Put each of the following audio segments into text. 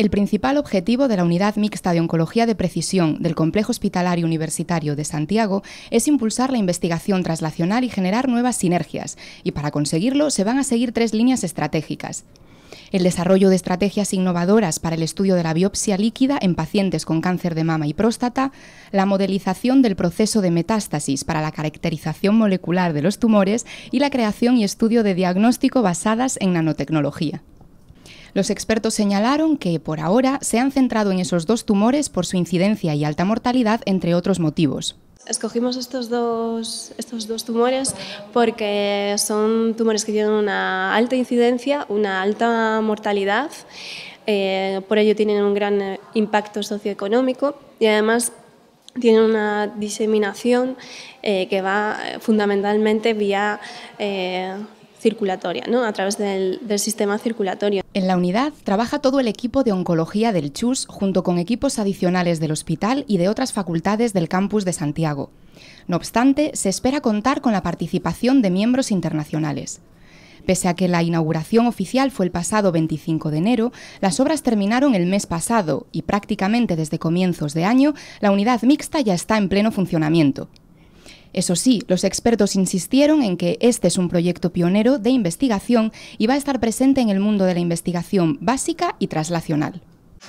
El principal objetivo de la Unidad Mixta de Oncología de Precisión del Complejo Hospitalario Universitario de Santiago es impulsar la investigación traslacional y generar nuevas sinergias, y para conseguirlo se van a seguir tres líneas estratégicas el desarrollo de estrategias innovadoras para el estudio de la biopsia líquida en pacientes con cáncer de mama y próstata, la modelización del proceso de metástasis para la caracterización molecular de los tumores y la creación y estudio de diagnóstico basadas en nanotecnología. Los expertos señalaron que, por ahora, se han centrado en esos dos tumores por su incidencia y alta mortalidad, entre otros motivos. Escogimos estos dos, estos dos tumores porque son tumores que tienen una alta incidencia, una alta mortalidad, eh, por ello tienen un gran eh, impacto socioeconómico y además tienen una diseminación eh, que va fundamentalmente vía circulatoria, ¿no? a través del, del, sistema circulatorio. En la unidad trabaja todo el equipo de oncología del CHUS junto con equipos adicionales del hospital y de otras facultades del campus de Santiago. No obstante, se espera contar con la participación de miembros internacionales. Pese a que la inauguración oficial fue el pasado 25 de enero, las obras terminaron el mes pasado y prácticamente desde comienzos de año la unidad mixta ya está en pleno funcionamiento. Eso sí, los expertos insistieron en que este es un proyecto pionero de investigación y va a estar presente en el mundo de la investigación básica y traslacional.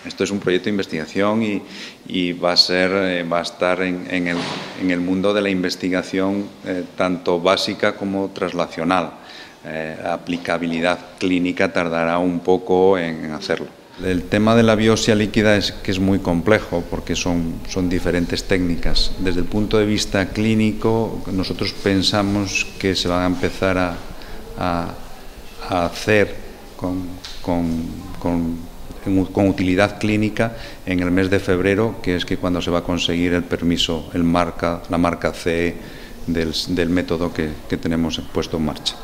Esto es un proyecto de investigación y, eh, va, a estar en, el, mundo de la investigación eh, tanto básica como traslacional. La eh, aplicabilidad clínica tardará un poco en hacerlo. El tema de la biopsia líquida es que es muy complejo porque son, diferentes técnicas. Desde el punto de vista clínico, nosotros pensamos que se van a empezar a, hacer con, utilidad clínica en el mes de febrero, que es que cuando se va a conseguir el permiso, marca, la marca CE del, método que tenemos puesto en marcha.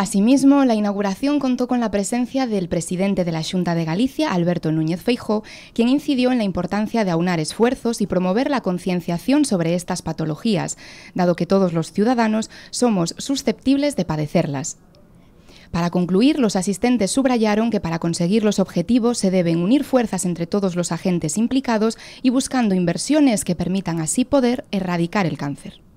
Asimismo, la inauguración contó con la presencia del presidente de la Junta de Galicia, Alberto Núñez Feijó, quien incidió en la importancia de aunar esfuerzos y promover la concienciación sobre estas patologías, dado que todos los ciudadanos somos susceptibles de padecerlas. Para concluir, los asistentes subrayaron que para conseguir los objetivos se deben unir fuerzas entre todos los agentes implicados y buscando inversiones que permitan así poder erradicar el cáncer.